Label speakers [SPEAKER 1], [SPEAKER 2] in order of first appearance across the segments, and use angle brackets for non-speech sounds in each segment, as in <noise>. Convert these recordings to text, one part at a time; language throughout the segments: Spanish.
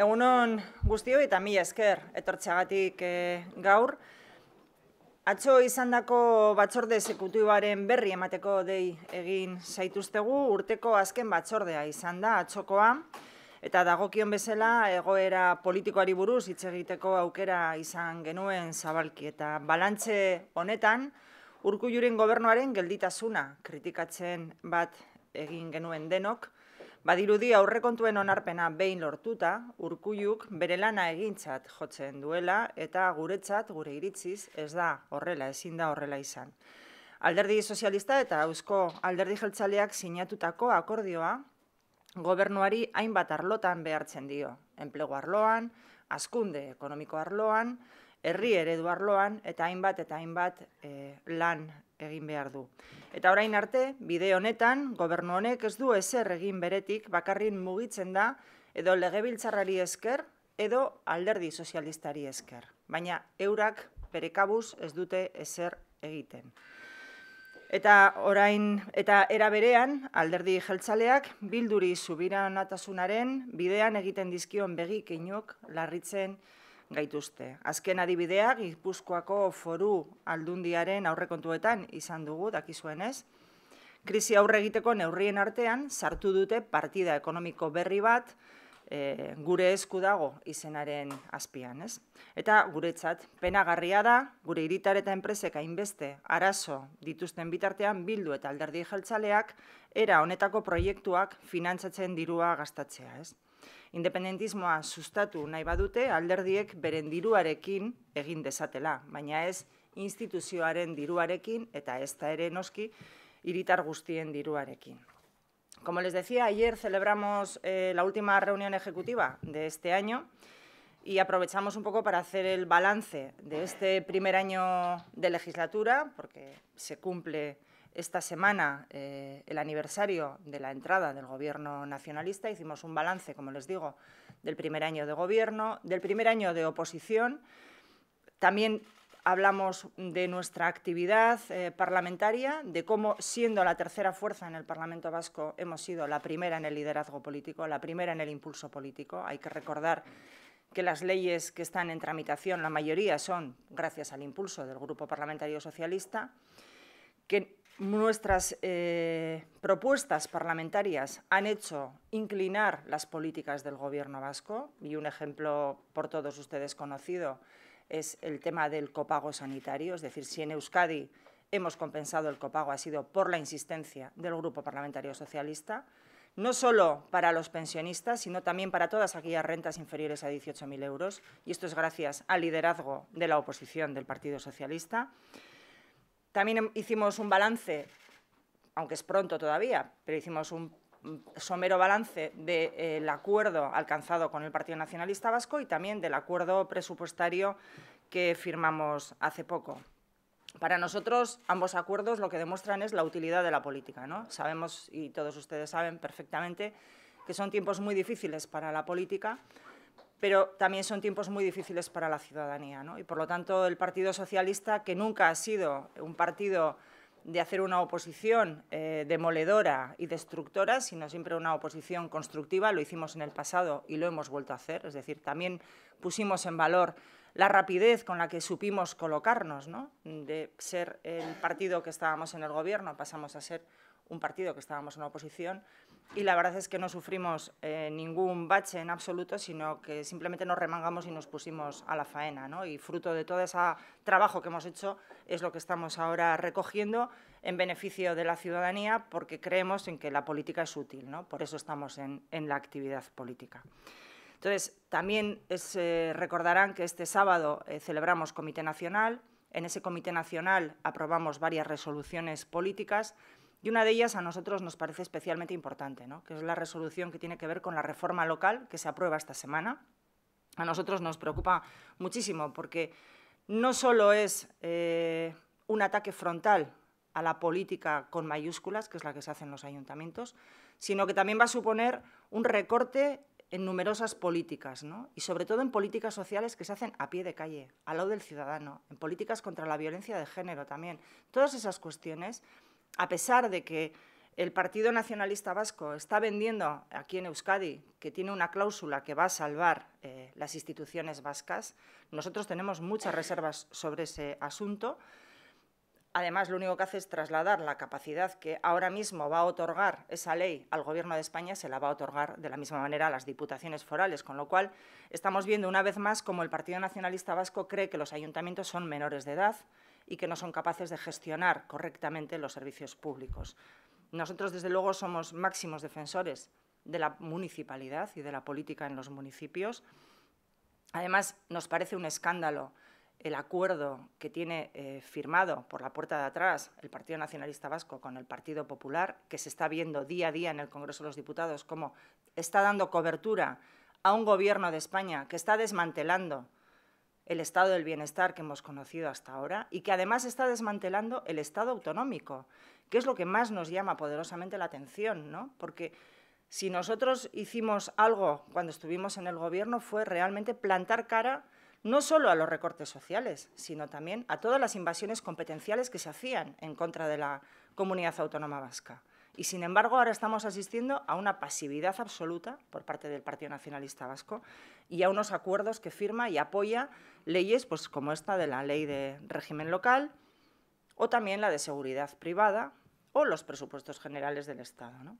[SPEAKER 1] egunon guztio eta mi esker etortxagatik e, eh, gaur. Atzo izandako dako batzorde esekutuaren berri emateko dei egin zaituztegu, urteko azken batzordea izan da atzokoa, eta dagokion bezala egoera politikoari buruz hitz egiteko aukera izan genuen zabalki. Eta balantxe honetan, urku gobernuaren gelditasuna kritikatzen bat egin genuen denok, Badirudi aurrekontuen onarpena behin lortuta, urkuiuk bere lana egintzat jotzen duela eta guretzat gure iritziz ez da horrela, ezin da horrela izan. Alderdi sozialista eta eusko alderdi jeltzaleak sinatutako akordioa gobernuari hainbat arlotan behartzen dio. Enplego arloan, askunde ekonomiko arloan, herri eredu arloan eta hainbat eta hainbat eh, lan egin behar du. Eta orain arte, bide honetan, gobernu honek ez du ezer egin beretik bakarrin mugitzen da edo legebiltzarrari esker edo alderdi sozialistari esker. Baina eurak bere kabuz ez dute ezer egiten. Eta orain eta era berean alderdi jeltzaleak bilduri subiranatasunaren bidean egiten dizkion begi keinok larritzen gaituzte. Azken adibidea, Gipuzkoako foru aldundiaren aurrekontuetan izan dugu, dakizuenez, krisi aurre egiteko neurrien artean, sartu dute partida ekonomiko berri bat, E, gure esku dago izenaren azpian, ez? Eta guretzat penagarria da, gure hiritar eta enpresek hainbeste arazo dituzten bitartean bildu eta alderdi jeltzaleak era honetako proiektuak finantzatzen dirua gastatzea, ez? a sustatu nahi badute alderdiek beren diruarekin egin desatela... baina ez instituzioaren diruarekin eta ez da ere noski hiritar guztien diruarekin. Como les decía, ayer celebramos eh, la última reunión ejecutiva de este año y aprovechamos un poco para hacer el balance de este primer año de legislatura, porque se cumple esta semana eh, el aniversario de la entrada del Gobierno nacionalista. Hicimos un balance, como les digo, del primer año de Gobierno, del primer año de oposición. También hablamos de nuestra actividad eh, parlamentaria, de cómo, siendo la tercera fuerza en el Parlamento Vasco, hemos sido la primera en el liderazgo político, la primera en el impulso político. Hay que recordar que las leyes que están en tramitación, la mayoría son gracias al impulso del Grupo Parlamentario Socialista, que nuestras eh, propuestas parlamentarias han hecho inclinar las políticas del Gobierno vasco y un ejemplo por todos ustedes conocido es el tema del copago sanitario, es decir, si en Euskadi hemos compensado el copago ha sido por la insistencia del Grupo Parlamentario Socialista, no solo para los pensionistas, sino también para todas aquellas rentas inferiores a 18.000 euros, y esto es gracias al liderazgo de la oposición del Partido Socialista. También hicimos un balance, aunque es pronto todavía, pero hicimos un somero balance del eh, acuerdo alcanzado con el Partido Nacionalista Vasco y también del acuerdo presupuestario que firmamos hace poco. Para nosotros, ambos acuerdos lo que demuestran es la utilidad de la política. Sabemos, y todos ustedes saben perfectamente, que son tiempos muy difíciles para la política, pero también son tiempos muy difíciles para la ciudadanía. ¿no? Y por lo tanto, el Partido Socialista, que nunca ha sido un partido de hacer una oposición eh, demoledora y destructora, sino siempre una oposición constructiva. Lo hicimos en el pasado y lo hemos vuelto a hacer. Es decir, también pusimos en valor la rapidez con la que supimos colocarnos, ¿no? de ser el partido que estábamos en el gobierno, pasamos a ser un partido que estábamos en la oposición y la verdad es que no sufrimos eh, ningún bache en absoluto, sino que simplemente nos remangamos y nos pusimos a la faena. Y fruto de todo ese trabajo que hemos hecho es lo que estamos ahora recogiendo en beneficio de la ciudadanía, porque creemos en que la política es útil, ¿no? por eso estamos en, la actividad política. Entonces, también eh, recordarán que este sábado eh, celebramos Comité Nacional, en ese Comité Nacional aprobamos varias resoluciones políticas y una de ellas a nosotros nos parece especialmente importante, que es la resolución que tiene que ver con la reforma local que se aprueba esta semana. A nosotros nos preocupa muchísimo porque no solo es eh, un ataque frontal a la política con mayúsculas, que es la que se hace en los ayuntamientos, sino que también va a suponer un recorte en numerosas políticas, y sobre todo en políticas sociales que se hacen a pie de calle, al lado del ciudadano, en políticas contra la violencia de género también. Todas esas cuestiones a pesar de que el Partido Nacionalista Vasco está vendiendo aquí en Euskadi que tiene una cláusula que va a salvar eh, las instituciones vascas, nosotros tenemos muchas reservas sobre ese asunto. Además, lo único que hace es trasladar la capacidad que ahora mismo va a otorgar esa ley al Gobierno de España, se la va a otorgar de la misma manera a las diputaciones forales, con lo cual estamos viendo una vez más cómo el Partido Nacionalista Vasco cree que los ayuntamientos son menores de edad, y que no son capaces de gestionar correctamente los servicios públicos. Nosotros, desde luego, somos máximos defensores de la municipalidad y de la política en los municipios. Además, nos parece un escándalo el acuerdo que tiene eh, firmado por la puerta de atrás el Partido Nacionalista Vasco con el Partido Popular, que se está viendo día a día en el Congreso de los Diputados, como está dando cobertura a un gobierno de España que está desmantelando el estado del bienestar que hemos conocido hasta ahora y que además está desmantelando el estado autonómico, que es lo que más nos llama poderosamente la atención, ¿no? Porque si nosotros hicimos algo cuando estuvimos en el gobierno fue realmente plantar cara no solo a los recortes sociales, sino también a todas las invasiones competenciales que se hacían en contra de la comunidad autónoma vasca. Y sin embargo, ahora estamos asistiendo a una pasividad absoluta por parte del Partido Nacionalista Vasco y a unos acuerdos que firma y apoya leyes pues, como esta de la ley de régimen local o también la de seguridad privada o los presupuestos generales del Estado,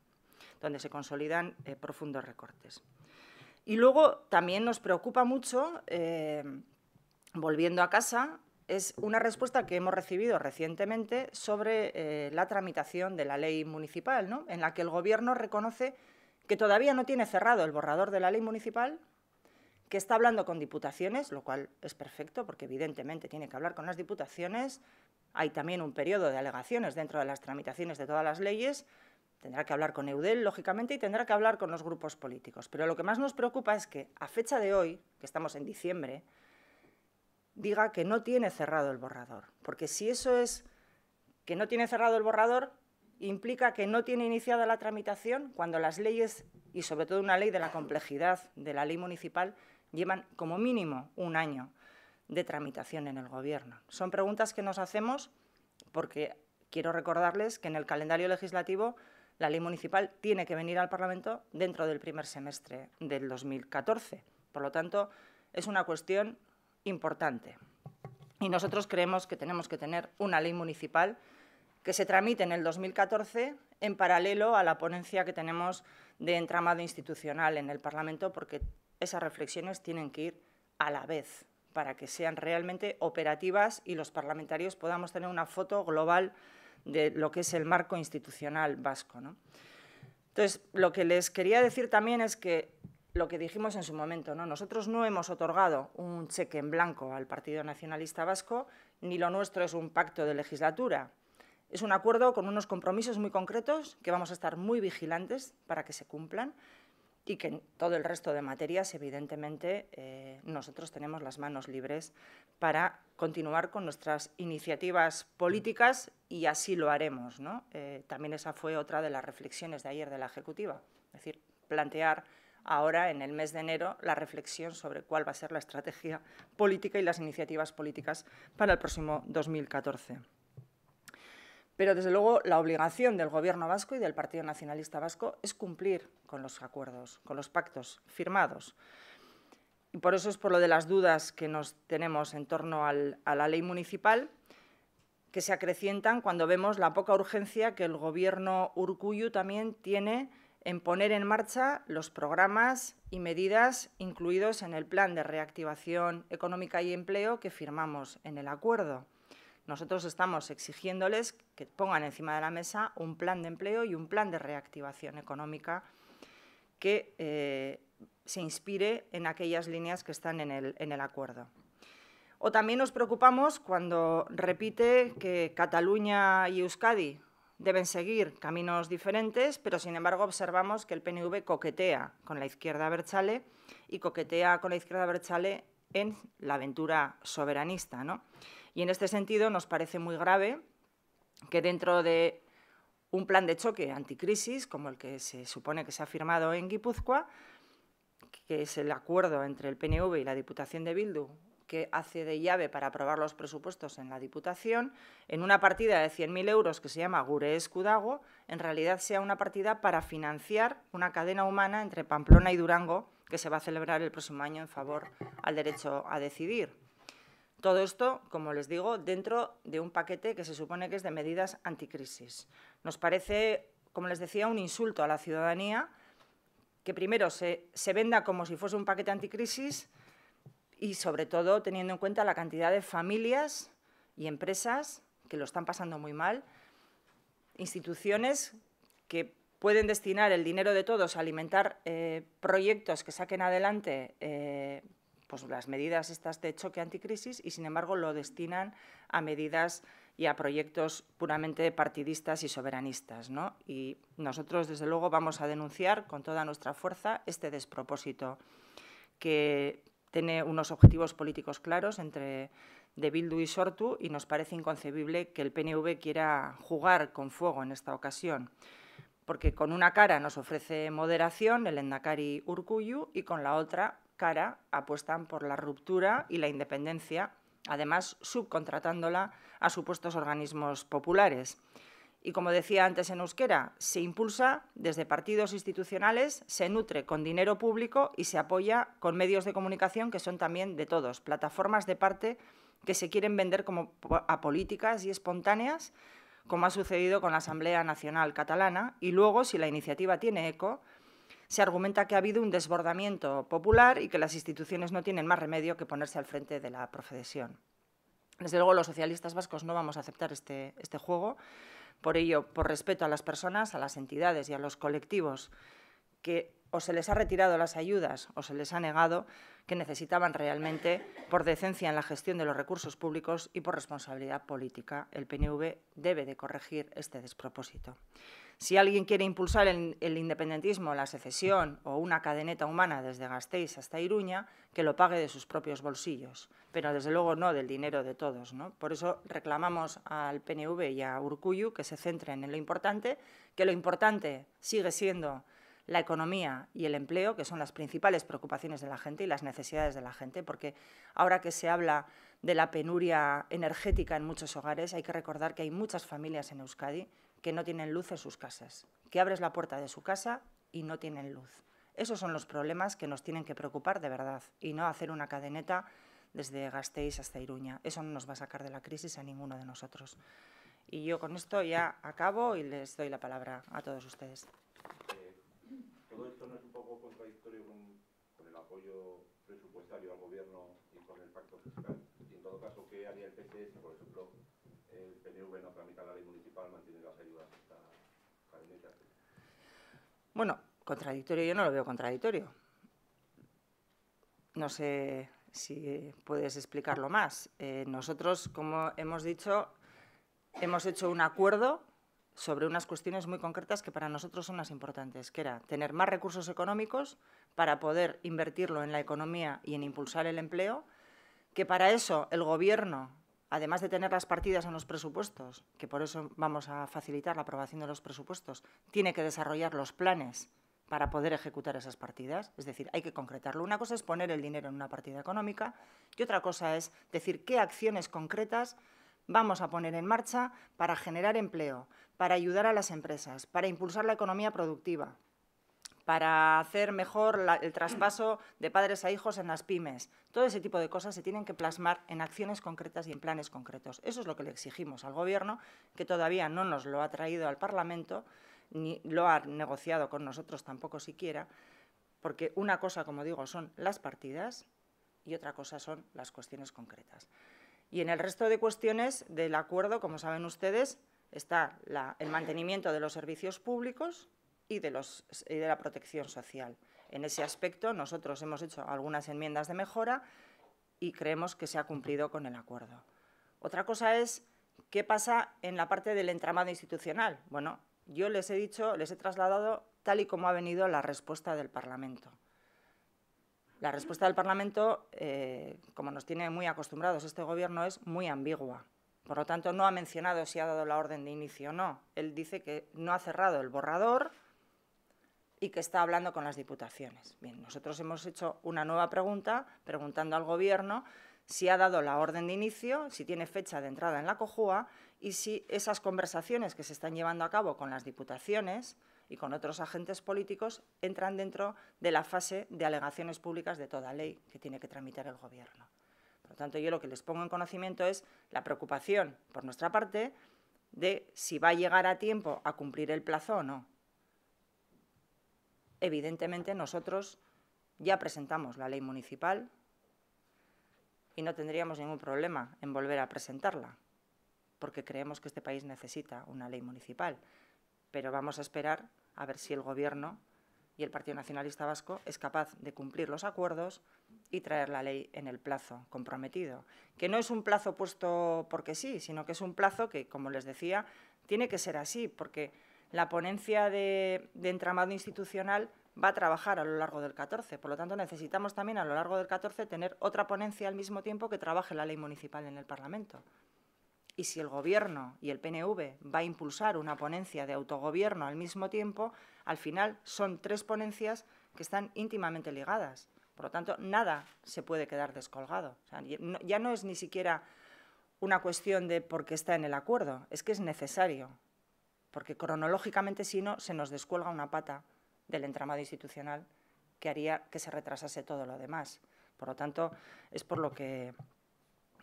[SPEAKER 1] donde se consolidan eh, profundos recortes. Y luego también nos preocupa mucho, eh, volviendo a casa, es una respuesta que hemos recibido recientemente sobre eh, la tramitación de la ley municipal, en la que el Gobierno reconoce que todavía no tiene cerrado el borrador de la ley municipal, que está hablando con diputaciones, lo cual es perfecto porque evidentemente tiene que hablar con las diputaciones. Hay también un periodo de alegaciones dentro de las tramitaciones de todas las leyes. Tendrá que hablar con EUDEL, lógicamente, y tendrá que hablar con los grupos políticos. Pero lo que más nos preocupa es que, a fecha de hoy, que estamos en diciembre, diga que no tiene cerrado el borrador. Porque si eso es que no tiene cerrado el borrador, implica que no tiene iniciada la tramitación cuando las leyes, y sobre todo una ley de la complejidad de la ley municipal, llevan como mínimo un año de tramitación en el Gobierno. Son preguntas que nos hacemos porque quiero recordarles que en el calendario legislativo la ley municipal tiene que venir al Parlamento dentro del primer semestre del 2014. Por lo tanto, es una cuestión importante. Y nosotros creemos que tenemos que tener una ley municipal que se tramite en el 2014 en paralelo a la ponencia que tenemos de entramado institucional en el Parlamento, porque esas reflexiones tienen que ir a la vez para que sean realmente operativas y los parlamentarios podamos tener una foto global de lo que es el marco institucional vasco. Entonces, lo que les quería decir también es que lo que dijimos en su momento, ¿no? Nosotros no hemos otorgado un cheque en blanco al Partido Nacionalista Vasco, ni lo nuestro es un pacto de legislatura. Es un acuerdo con unos compromisos muy concretos que vamos a estar muy vigilantes para que se cumplan y que en todo el resto de materias, evidentemente, eh, nosotros tenemos las manos libres para continuar con nuestras iniciativas políticas y así lo haremos. Eh, también esa fue otra de las reflexiones de ayer de la Ejecutiva, es decir, plantear ahora, en el mes de enero, la reflexión sobre cuál va a ser la estrategia política y las iniciativas políticas para el próximo 2014. Pero, desde luego, la obligación del Gobierno vasco y del Partido Nacionalista Vasco es cumplir con los acuerdos, con los pactos firmados. Y por eso es por lo de las dudas que nos tenemos en torno a la ley municipal, que se acrecientan cuando vemos la poca urgencia que el Gobierno Urcuyu también tiene en poner en marcha los programas y medidas incluidos en el Plan de Reactivación Económica y Empleo que firmamos en el acuerdo. Nosotros estamos exigiéndoles que pongan encima de la mesa un plan de empleo y un plan de reactivación económica que eh, se inspire en aquellas líneas que están en el acuerdo. O también nos preocupamos cuando repite que Cataluña y Euskadi deben seguir caminos diferentes, pero sin embargo observamos que el PNV coquetea con la izquierda Berchale y coquetea con la izquierda Berchale en la aventura soberanista. Y en este sentido nos parece muy grave que dentro de un plan de choque anticrisis, como el que se supone que se ha firmado en Guipúzcoa, que es el acuerdo entre el PNV y la Diputación de Bildu que hace de llave para aprobar los presupuestos en la Diputación, en una partida de 100.000 euros que se llama Gure Escudago, en realidad sea una partida para financiar una cadena humana entre Pamplona y Durango que se va a celebrar el próximo año en favor al derecho a decidir. Todo esto, como les digo, dentro de un paquete que se supone que es de medidas anticrisis. Nos parece, como les decía, un insulto a la ciudadanía que primero se, se venda como si fuese un paquete anticrisis y sobre todo teniendo en cuenta la cantidad de familias y empresas que lo están pasando muy mal, instituciones que pueden destinar el dinero de todos a alimentar eh, proyectos que saquen adelante eh, pues las medidas estas de choque anticrisis y, sin embargo, lo destinan a medidas y a proyectos puramente partidistas y soberanistas. ¿no? Y nosotros, desde luego, vamos a denunciar con toda nuestra fuerza este despropósito que tiene unos objetivos políticos claros entre de Bildu y Sortu y nos parece inconcebible que el PNV quiera jugar con fuego en esta ocasión, porque con una cara nos ofrece moderación el Endacari Urcuyu y con la otra cara apuestan por la ruptura y la independencia, además subcontratándola a supuestos organismos populares y, como decía antes en euskera, se impulsa desde partidos institucionales, se nutre con dinero público y se apoya con medios de comunicación que son también de todos, plataformas de parte que se quieren vender como apolíticas y espontáneas, como ha sucedido con la Asamblea Nacional Catalana, y luego, si la iniciativa tiene eco, se argumenta que ha habido un desbordamiento popular y que las instituciones no tienen más remedio que ponerse al frente de la profesión. Desde luego, los socialistas vascos no vamos a aceptar este, este juego. Por ello, por respeto a las personas, a las entidades y a los colectivos que o se les ha retirado las ayudas o se les ha negado que necesitaban realmente por decencia en la gestión de los recursos públicos y por responsabilidad política. El PNV debe de corregir este despropósito. Si alguien quiere impulsar el, independentismo, la secesión o una cadeneta humana desde Gasteiz hasta Iruña, que lo pague de sus propios bolsillos, pero desde luego no del dinero de todos. Por eso reclamamos al PNV y a Urcuyu que se centren en lo importante, que lo importante sigue siendo la economía y el empleo, que son las principales preocupaciones de la gente y las necesidades de la gente, porque ahora que se habla de la penuria energética en muchos hogares, hay que recordar que hay muchas familias en Euskadi que no tienen luz en sus casas, que abres la puerta de su casa y no tienen luz. Esos son los problemas que nos tienen que preocupar de verdad y no hacer una cadeneta desde Gasteiz hasta Iruña. Eso no nos va a sacar de la crisis a ninguno de nosotros. Y yo con esto ya acabo y les doy la palabra a todos ustedes contradictorio con, el apoyo presupuestario al gobierno y con el pacto fiscal. Y en todo caso, ¿qué haría el PCS, si, por ejemplo, el PNV no tramita la ley municipal, mantiene las ayudas hasta gabinete? Bueno, contradictorio yo no lo veo contradictorio. No sé si puedes explicarlo más. Eh, nosotros, como hemos dicho, hemos hecho un acuerdo sobre unas cuestiones muy concretas que para nosotros son las importantes, que era tener más recursos económicos para poder invertirlo en la economía y en impulsar el empleo, que para eso el Gobierno, además de tener las partidas en los presupuestos, que por eso vamos a facilitar la aprobación de los presupuestos, tiene que desarrollar los planes para poder ejecutar esas partidas. Es decir, hay que concretarlo. Una cosa es poner el dinero en una partida económica y otra cosa es decir qué acciones concretas vamos a poner en marcha para generar empleo, para ayudar a las empresas, para impulsar la economía productiva, para hacer mejor el traspaso de padres a hijos en las pymes. Todo ese tipo de cosas se tienen que plasmar en acciones concretas y en planes concretos. Eso es lo que le exigimos al Gobierno, que todavía no nos lo ha traído al Parlamento, ni lo ha negociado con nosotros tampoco siquiera, porque una cosa, como digo, son las partidas y otra cosa son las cuestiones concretas. Y en el resto de cuestiones del acuerdo, como saben ustedes, está el mantenimiento de los servicios públicos y de, la protección social. En ese aspecto, nosotros hemos hecho algunas enmiendas de mejora y creemos que se ha cumplido con el acuerdo. Otra cosa es qué pasa en la parte del entramado institucional. Bueno, yo les he dicho, les he trasladado tal y como ha venido la respuesta del Parlamento. La respuesta del Parlamento, eh, como nos tiene muy acostumbrados este Gobierno, es muy ambigua. Por lo tanto, no ha mencionado si ha dado la orden de inicio o no. Él dice que no ha cerrado el borrador y que está hablando con las diputaciones. Bien, nosotros hemos hecho una nueva pregunta preguntando al Gobierno si ha dado la orden de inicio, si tiene fecha de entrada en la COJUA y si esas conversaciones que se están llevando a cabo con las diputaciones y con otros agentes políticos entran dentro de la fase de alegaciones públicas de toda ley que tiene que tramitar el Gobierno. Por lo tanto, yo lo que les pongo en conocimiento es la preocupación por nuestra parte de si va a llegar a tiempo a cumplir el plazo o no. Evidentemente, nosotros ya presentamos la ley municipal y no tendríamos ningún problema en volver a presentarla, porque creemos que este país necesita una ley municipal. Pero vamos a esperar a ver si el Gobierno y el Partido Nacionalista Vasco es capaz de cumplir los acuerdos y traer la ley en el plazo comprometido, que no es un plazo puesto porque sí, sino que es un plazo que, como les decía, tiene que ser así, porque la ponencia de, entramado institucional va a trabajar a lo largo del 14. Por lo tanto, necesitamos también a lo largo del 14 tener otra ponencia al mismo tiempo que trabaje la ley municipal en el Parlamento. Y si el Gobierno y el PNV va a impulsar una ponencia de autogobierno al mismo tiempo, al final son tres ponencias que están íntimamente ligadas. Por lo tanto, nada se puede quedar descolgado. ya no es ni siquiera una cuestión de por qué está en el acuerdo, es que es necesario, porque cronológicamente si no se nos descuelga una pata del entramado institucional que haría que se retrasase todo lo demás. Por lo tanto, es por lo que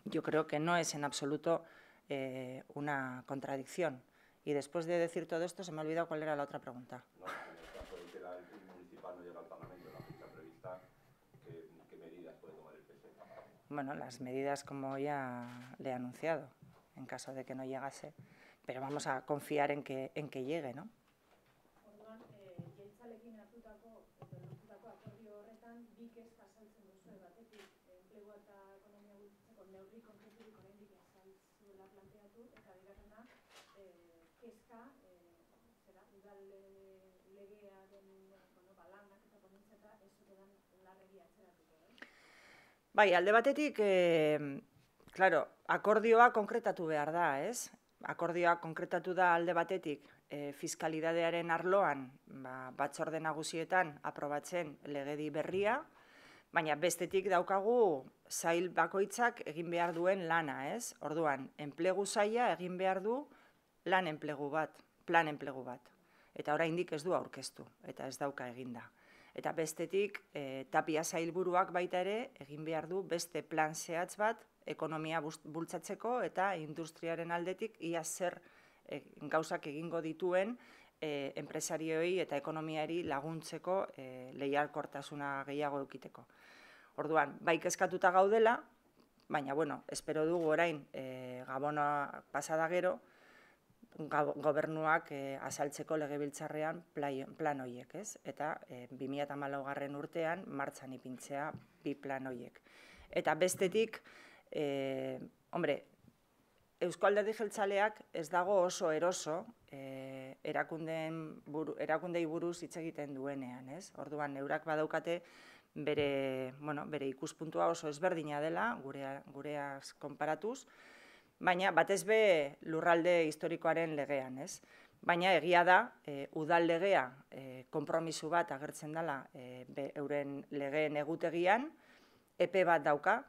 [SPEAKER 1] yo creo que no es en absoluto eh, una contradicción. Y después de decir todo esto, se me ha olvidado cuál era la otra pregunta. No, en el caso de que la, el municipal no llega al Parlamento la fecha prevista, ¿qué, ¿qué, medidas puede tomar el PSE? Bueno, las medidas como ya le he anunciado, en caso de que no llegase. Pero vamos a confiar en que, en que llegue, ¿no? Orduan, eh, jeltzalekin hartutako, eh, hartutako akordio horretan bik ez kezka, eh, udal eh, legea den, bueno, balanak eta komentzeta, ez larregia atzeratuko, eh? Bai, alde batetik, e, Claro, akordioa konkretatu behar da, ez? Akordioa konkretatu da alde batetik, e, eh, fiskalidadearen arloan, ba, batzorde nagusietan aprobatzen legedi berria, baina bestetik daukagu zail bakoitzak egin behar duen lana, ez? Orduan, enplegu saila egin behar du, lan enplegu bat, plan enplegu bat. Eta oraindik ez du aurkeztu eta ez dauka eginda. Eta bestetik, e, tapia zailburuak baita ere, egin behar du beste plan zehatz bat, ekonomia bultzatzeko eta industriaren aldetik, ia zer e, gauzak egingo dituen e, empresarioi eta ekonomiari laguntzeko e, lehiarkortasuna gehiago eukiteko. Orduan, baik eskatuta gaudela, baina, bueno, espero dugu orain e, gabona pasada gero, gobernuak e, azaltzeko legebiltzarrean plan hoiek, ez? Eta e, eh, 2014garren urtean martxan ipintzea bi plan hoiek. Eta bestetik, e, hombre, Eusko Alderdi Jeltzaleak ez dago oso eroso e, erakundeen erakundei buruz hitz egiten duenean, ez? Orduan neurak badaukate bere, bueno, bere ikuspuntua oso ezberdina dela, gurea gureaz konparatuz baina batez be lurralde historikoaren legean, ez? Baina egia da, e, udal legea e, konpromisu bat agertzen dela e, euren legeen egutegian, epe bat dauka,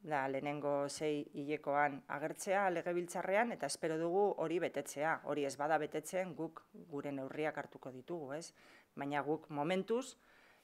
[SPEAKER 1] da, lehenengo zei hilekoan agertzea legebiltzarrean, eta espero dugu hori betetzea, hori ez bada betetzen guk gure neurriak hartuko ditugu, ez? Baina guk momentuz,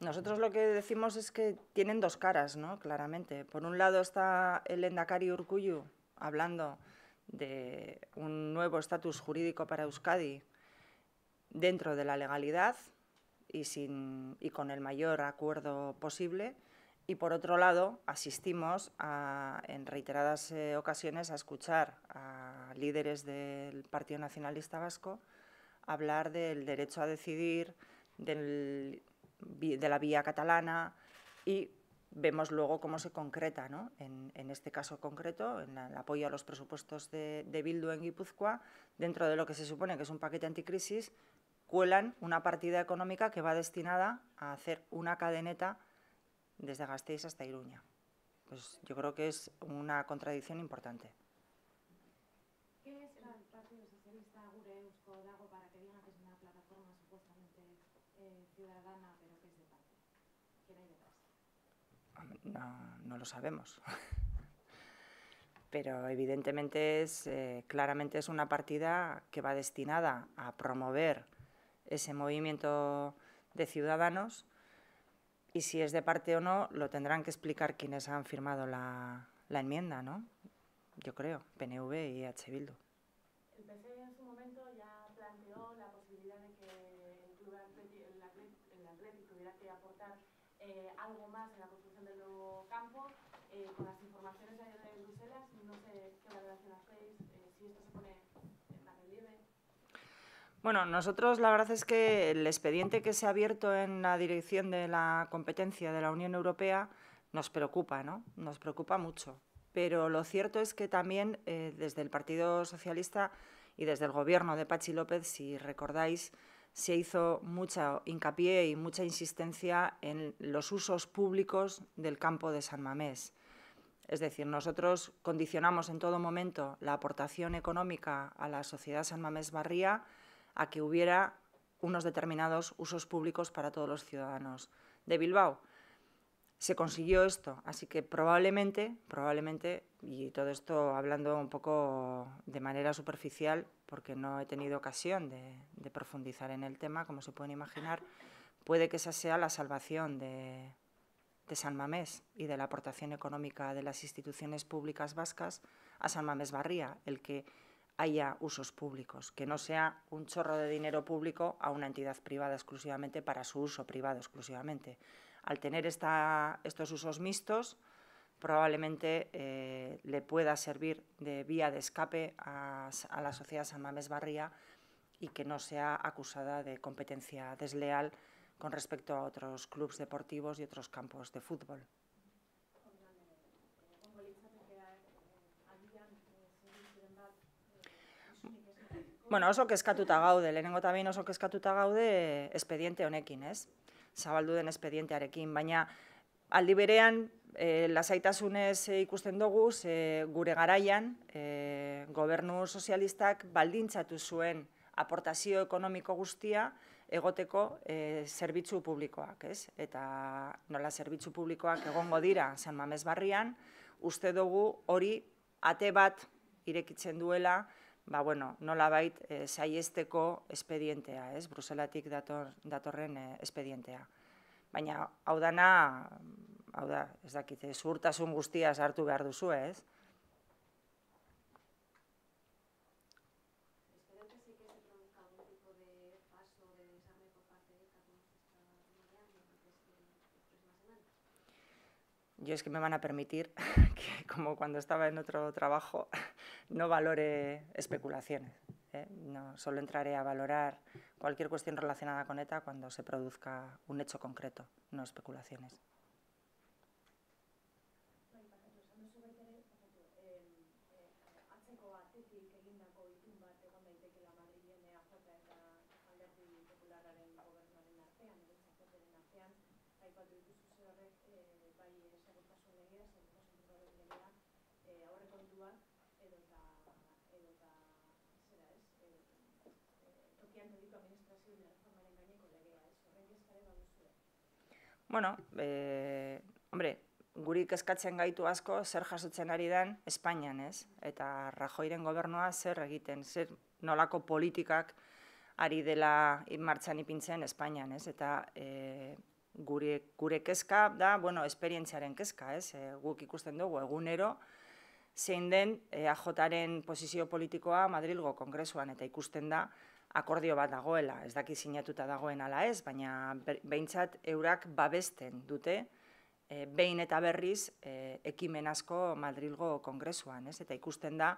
[SPEAKER 1] Nosotros lo que decimos es que tienen dos caras, ¿no? Claramente. Por un lado está el Endacari Urcuyu hablando de un nuevo estatus jurídico para Euskadi dentro de la legalidad y, sin, y con el mayor acuerdo posible. Y por otro lado, asistimos a, en reiteradas eh, ocasiones a escuchar a líderes del Partido Nacionalista Vasco hablar del derecho a decidir, del de la vía catalana y vemos luego cómo se concreta, ¿no? en, en, este caso concreto, en el apoyo a los presupuestos de, de Bildu en Guipúzcoa, dentro de lo que se supone que es un paquete anticrisis, cuelan una partida económica que va destinada a hacer una cadeneta desde Gasteiz hasta Iruña. Pues yo creo que es una contradicción importante. no, lo sabemos. Pero evidentemente es, eh, claramente es una partida que va destinada a promover ese movimiento de ciudadanos y si es de parte o no lo tendrán que explicar quienes han firmado la, enmienda, ¿no? Yo creo, PNV y H. Bildu. El en su momento ya planteó la posibilidad de que el, que aportar eh, algo más en la construcción del nuevo campo. Eh, con las informaciones de, Bruselas, no sé qué valoración hacéis, eh, si esto se pone en relieve. Bueno, nosotros la verdad es que el expediente que se ha abierto en la dirección de la competencia de la Unión Europea nos preocupa, ¿no? Nos preocupa mucho. Pero lo cierto es que también desde el Partido Socialista y desde el gobierno de Pachi López, si recordáis, se hizo mucha hincapié y mucha insistencia en los usos públicos del campo de San Mamés. Es decir, nosotros condicionamos en todo momento la aportación económica a la sociedad San Mamés Barría a que hubiera unos determinados usos públicos para todos los ciudadanos de Bilbao se consiguió esto. Así que probablemente, probablemente, y todo esto hablando un poco de manera superficial, porque no he tenido ocasión de, profundizar en el tema, como se pueden imaginar, puede que esa sea la salvación de San Mamés y de la aportación económica de las instituciones públicas vascas a San Mamés Barría, el que haya usos públicos, que no sea un chorro de dinero público a una entidad privada exclusivamente para su uso privado exclusivamente al tener estos usos mixtos, probablemente eh, le pueda servir de vía de escape a, la sociedad San Mamés Barría y que no sea acusada de competencia desleal con respecto a otros clubes deportivos y otros campos de fútbol. Bueno, eso que eskatuta gaude, lehenengo eta behin oso kezkatuta gaude expediente honekin, ez? zabaldu den espedientearekin, baina aldi berean e, lasaitasunez eh, ikusten dugu e, gure garaian e, gobernu sozialistak baldintzatu zuen aportazio ekonomiko guztia egoteko zerbitzu publikoak, ez? Eta nola zerbitzu publikoak egongo dira San barrian, uste dugu hori ate bat irekitzen duela, ba, bueno, nola bait e, eh, saiesteko espedientea, ez? Bruselatik dator, datorren e, espedientea. Baina, hau dana, hau da, ez dakite, eh, zurtasun guztia sartu behar duzu, ez? yo es que me van a permitir <laughs> que, como cuando estaba en otro trabajo, <laughs> no valore especulaciones. ¿eh? solo entraré a valorar cualquier cuestión relacionada con ETA cuando se produzca un hecho concreto, no especulaciones. Bueno, e, hombre, guri kezkatzen gaitu asko zer jasotzen ari den Espainian, ez? Eta Rajoiren gobernua zer egiten, zer nolako politikak ari dela martxan ipintzen Espainian, ez? Eta e, gure, gure kezka da, bueno, esperientziaren kezka, ez? E, guk ikusten dugu egunero zein den e, posizio politikoa Madrilgo kongresuan eta ikusten da akordio bat dagoela, ez daki sinatuta dagoen ala ez, baina behintzat eurak babesten dute, e, behin eta berriz e, ekimen asko Madrilgo kongresuan, ez? Eta ikusten da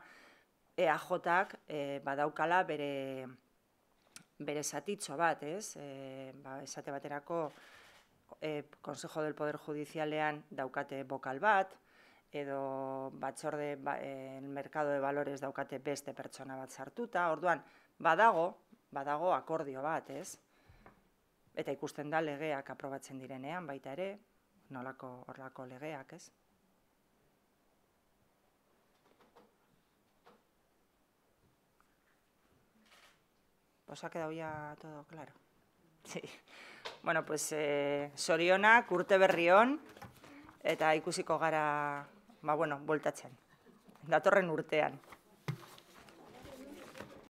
[SPEAKER 1] EAJak e, badaukala bere bere satitxo bat, ez? E, ba, esate baterako e, Consejo del Poder Judicialean daukate bokal bat, edo batzorde ba, e, el Mercado de Valores daukate beste pertsona bat sartuta, orduan, badago, badago akordio bat, ez? Eta ikusten da legeak aprobatzen direnean, baita ere, nolako horlako legeak, ez? Osa que ya todo, claro. Sí. Bueno, pues eh, soriona, kurte berrion, eta ikusiko gara, ma ba, bueno, voltatzen. Datorren urtean.